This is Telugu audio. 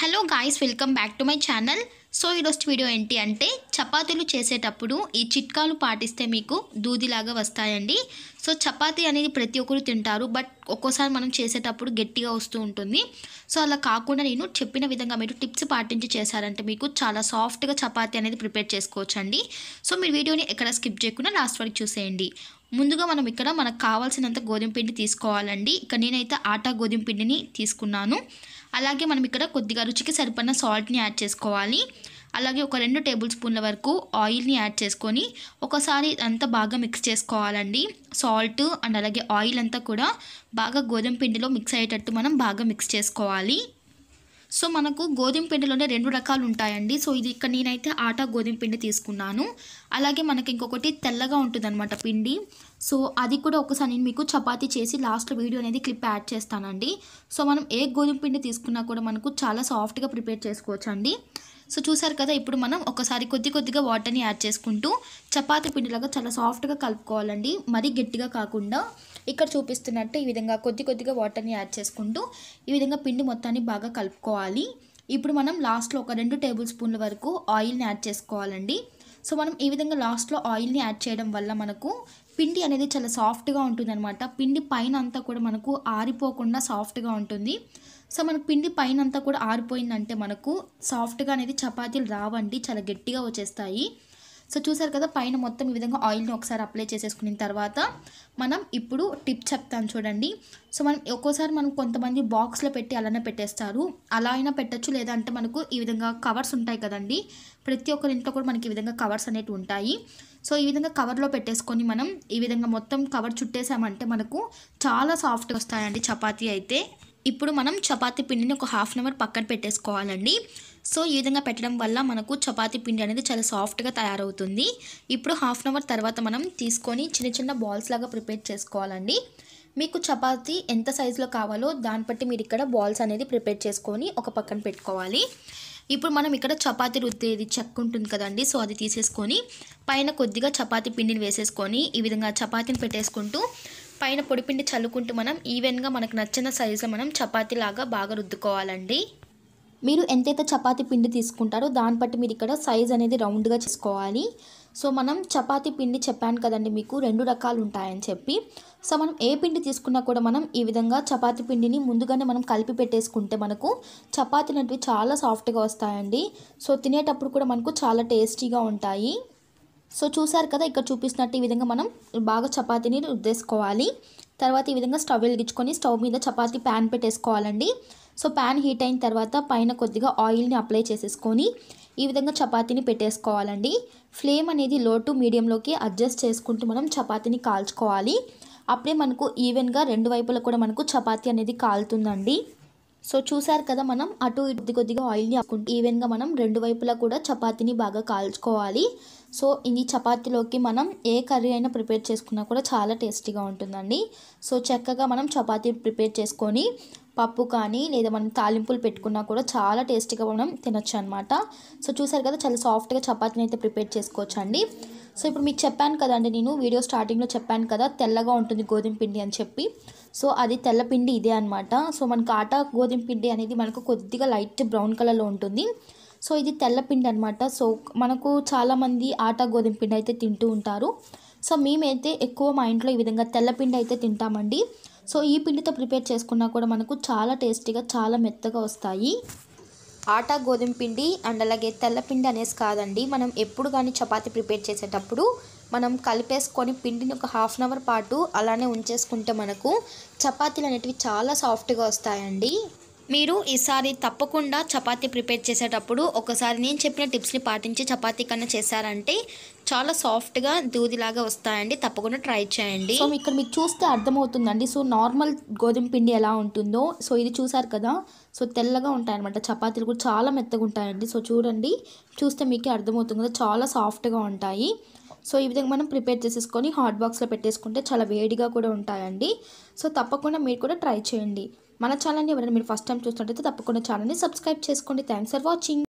hello guys welcome back to my channel so ఈరోజు వీడియో ఏంటి అంటే చపాతీలు చేసేటప్పుడు ఈ చిట్కాలు పాటిస్తే మీకు దూదిలాగా వస్తాయండి సో చపాతీ అనేది ప్రతి ఒక్కరు తింటారు బట్ ఒక్కోసారి మనం చేసేటప్పుడు గట్టిగా వస్తూ ఉంటుంది సో అలా కాకుండా నేను చెప్పిన విధంగా మీరు టిప్స్ పాటించి చేశారంటే మీకు చాలా సాఫ్ట్గా చపాతీ అనేది ప్రిపేర్ చేసుకోవచ్చండి సో మీరు వీడియోని ఎక్కడ స్కిప్ చేయకుండా లాస్ట్ వరకు చూసేయండి ముందుగా మనం ఇక్కడ మనకు కావాల్సినంత గోధుమ పిండి తీసుకోవాలండి ఇక్కడ నేనైతే ఆటా గోధుమ పిండిని తీసుకున్నాను అలాగే మనం ఇక్కడ కొద్దిగా రుచికి సరిపడిన సాల్ట్ని యాడ్ చేసుకోవాలి అలాగే ఒక రెండు టేబుల్ స్పూన్ల వరకు ఆయిల్ని యాడ్ చేసుకొని ఒకసారి అంతా బాగా మిక్స్ చేసుకోవాలండి సాల్ట్ అండ్ అలాగే ఆయిల్ అంతా కూడా బాగా గోధుమ పిండిలో మిక్స్ అయ్యేటట్టు మనం బాగా మిక్స్ చేసుకోవాలి సో మనకు గోధుమ పిండిలోనే రెండు రకాలు ఉంటాయండి సో ఇది ఇక్కడ నేనైతే ఆటా గోధుమ పిండి తీసుకున్నాను అలాగే మనకి ఇంకొకటి తెల్లగా ఉంటుందన్నమాట పిండి సో అది కూడా ఒకసారి నేను మీకు చపాతీ చేసి లాస్ట్ వీడియో అనేది క్లిప్ యాడ్ చేస్తానండి సో మనం ఏ గోధుమ పిండి తీసుకున్నా కూడా మనకు చాలా సాఫ్ట్గా ప్రిపేర్ చేసుకోవచ్చండి సో చూసారు కదా ఇప్పుడు మనం ఒకసారి కొద్ది కొద్దిగా వాటర్ని యాడ్ చేసుకుంటూ చపాతి పిండిలాగా చాలా సాఫ్ట్గా కలుపుకోవాలండి మరీ గట్టిగా కాకుండా ఇక్కడ చూపిస్తున్నట్టు ఈ విధంగా కొద్ది కొద్దిగా వాటర్ని యాడ్ చేసుకుంటూ ఈ విధంగా పిండి మొత్తాన్ని బాగా కలుపుకోవాలి ఇప్పుడు మనం లాస్ట్లో ఒక రెండు టేబుల్ స్పూన్ల వరకు ఆయిల్ని యాడ్ చేసుకోవాలండి సో మనం ఈ విధంగా లాస్ట్లో ఆయిల్ని యాడ్ చేయడం వల్ల మనకు పిండి అనేది చాలా సాఫ్ట్గా ఉంటుందన్నమాట పిండి పైన అంతా కూడా మనకు ఆరిపోకుండా సాఫ్ట్గా ఉంటుంది సో మనకు పిండి పైన అంతా కూడా ఆరిపోయిందంటే మనకు సాఫ్ట్గా అనేది చపాతీలు రావండి చాలా గట్టిగా వచ్చేస్తాయి సో చూసారు కదా పైన మొత్తం ఈ విధంగా ఆయిల్ని ఒకసారి అప్లై చేసేసుకున్న తర్వాత మనం ఇప్పుడు టిప్ చెప్తాను చూడండి సో మనం ఒక్కోసారి మనం కొంతమంది బాక్స్లో పెట్టి అలానే పెట్టేస్తారు అలా అయినా పెట్టచ్చు లేదంటే మనకు ఈ విధంగా కవర్స్ ఉంటాయి కదండి ప్రతి ఒక్కరి ఇంట్లో కూడా మనకి ఈ విధంగా కవర్స్ అనేవి ఉంటాయి సో ఈ విధంగా కవర్లో పెట్టేసుకొని మనం ఈ విధంగా మొత్తం కవర్ చుట్టేసామంటే మనకు చాలా సాఫ్ట్గా వస్తాయండి చపాతీ అయితే ఇప్పుడు మనం చపాతి పిండిని ఒక హాఫ్ అన్ అవర్ పక్కన పెట్టేసుకోవాలండి సో ఈ విధంగా పెట్టడం వల్ల మనకు చపాతీ పిండి అనేది చాలా సాఫ్ట్గా తయారవుతుంది ఇప్పుడు హాఫ్ అన్ అవర్ తర్వాత మనం తీసుకొని చిన్న చిన్న బాల్స్ లాగా ప్రిపేర్ చేసుకోవాలండి మీకు చపాతి ఎంత సైజులో కావాలో దాన్ని బట్టి మీరు ఇక్కడ బాల్స్ అనేది ప్రిపేర్ చేసుకొని ఒక పక్కన పెట్టుకోవాలి ఇప్పుడు మనం ఇక్కడ చపాతీ రుద్దేది చెక్క ఉంటుంది కదండి సో అది తీసేసుకొని పైన కొద్దిగా చపాతీ పిండిని వేసేసుకొని ఈ విధంగా చపాతీని పెట్టేసుకుంటూ పైన పొడిపిండి చల్లుకుంటూ మనం ఈవెన్గా మనకు నచ్చిన సైజులో మనం చపాతీలాగా బాగా రుద్దుకోవాలండి మీరు ఎంతైతే చపాతి పిండి తీసుకుంటారో దాన్ని బట్టి మీరు ఇక్కడ సైజ్ అనేది రౌండ్గా చేసుకోవాలి సో మనం చపాతి పిండి చెప్పాను కదండి మీకు రెండు రకాలు ఉంటాయని చెప్పి సో మనం ఏ పిండి తీసుకున్నా కూడా మనం ఈ విధంగా చపాతి పిండిని ముందుగానే మనం కలిపి పెట్టేసుకుంటే మనకు చపాతీలు చాలా సాఫ్ట్గా వస్తాయండి సో తినేటప్పుడు కూడా మనకు చాలా టేస్టీగా ఉంటాయి సో చూసారు కదా ఇక్కడ చూపిస్తున్నట్టు ఈ విధంగా మనం బాగా చపాతీని రుద్దేసుకోవాలి తర్వాత ఈ విధంగా స్టవ్ వెలిగించుకొని స్టవ్ మీద చపాతీ ప్యాన్ పెట్టేసుకోవాలండి సో ప్యాన్ హీట్ అయిన తర్వాత పైన కొద్దిగా ఆయిల్ని అప్లై చేసేసుకొని ఈ విధంగా చపాతీని పెట్టేసుకోవాలండి ఫ్లేమ్ అనేది లో టు మీడియంలోకి అడ్జస్ట్ చేసుకుంటూ మనం చపాతీని కాల్చుకోవాలి అప్పుడే మనకు ఈవెన్గా రెండు వైపులా కూడా మనకు చపాతీ అనేది కాలుతుందండి సో చూసారు కదా మనం అటు కొద్ది కొద్దిగా ఆయిల్ని ఆకుంటూ ఈవెన్గా మనం రెండు వైపులా కూడా చపాతీని బాగా కాల్చుకోవాలి సో ఇది చపాతీలోకి మనం ఏ కర్రీ అయినా ప్రిపేర్ చేసుకున్నా కూడా చాలా టేస్టీగా ఉంటుందండి సో చక్కగా మనం చపాతీ ప్రిపేర్ చేసుకొని పప్పు కానీ లేదా మనం తాలింపులు పెట్టుకున్నా కూడా చాలా టేస్టీగా మనం తినొచ్చు అనమాట సో చూసారు కదా చాలా సాఫ్ట్గా చపాతీని అయితే ప్రిపేర్ చేసుకోవచ్చు సో ఇప్పుడు మీకు చెప్పాను కదండి నేను వీడియో స్టార్టింగ్లో చెప్పాను కదా తెల్లగా ఉంటుంది గోధుమ పిండి అని చెప్పి సో అది తెల్ల పిండి ఇదే అనమాట సో మనకు ఆటా గోధుమ పిండి అనేది మనకు కొద్దిగా లైట్ బ్రౌన్ కలర్లో ఉంటుంది సో ఇది తెల్ల పిండి అనమాట సో మనకు చాలామంది ఆటా గోధుమ పిండి అయితే తింటూ ఉంటారు సో మేమైతే ఎక్కువ మా ఇంట్లో ఈ విధంగా తెల్లపిండి అయితే తింటామండి సో ఈ పిండితో ప్రిపేర్ చేసుకున్నా కూడా మనకు చాలా టేస్టీగా చాలా మెత్తగా వస్తాయి ఆటా గోధుమ పిండి అండ్ అలాగే తెల్లపిండి అనేసి కాదండి మనం ఎప్పుడు కానీ చపాతీ ప్రిపేర్ చేసేటప్పుడు మనం కలిపేసుకొని పిండిని ఒక హాఫ్ అన్ అవర్ పాటు అలానే ఉంచేసుకుంటే మనకు చపాతీలు అనేటివి చాలా సాఫ్ట్గా వస్తాయండి మీరు ఈసారి తప్పకుండా చపాతీ ప్రిపేర్ చేసేటప్పుడు ఒకసారి నేను చెప్పిన టిప్స్ని పాటించి చపాతీ కన్నా చేశారంటే చాలా సాఫ్ట్గా దూదిలాగా వస్తాయండి తప్పకుండా ట్రై చేయండి సో ఇక్కడ మీరు చూస్తే అర్థమవుతుందండి సో నార్మల్ గోధుమ పిండి ఎలా ఉంటుందో సో ఇది చూసారు కదా సో తెల్లగా ఉంటాయన్నమాట చపాతీలు కూడా చాలా మెత్తగా ఉంటాయండి సో చూడండి చూస్తే మీకే అర్థమవుతుంది కదా చాలా సాఫ్ట్గా ఉంటాయి సో ఈ విధంగా మనం ప్రిపేర్ చేసేసుకొని హాట్ బాక్స్లో పెట్టేసుకుంటే చాలా వేడిగా కూడా ఉంటాయండి సో తప్పకుండా మీరు కూడా ట్రై చేయండి మన ఛానల్ని ఎవరైనా మీరు ఫస్ట్ టైం చూస్తున్నట్టయితే తప్పకుండా ఛానల్ని సబ్స్క్రైబ్ చేసుకోండి థ్యాంక్స్ ఫర్ వాచింగ్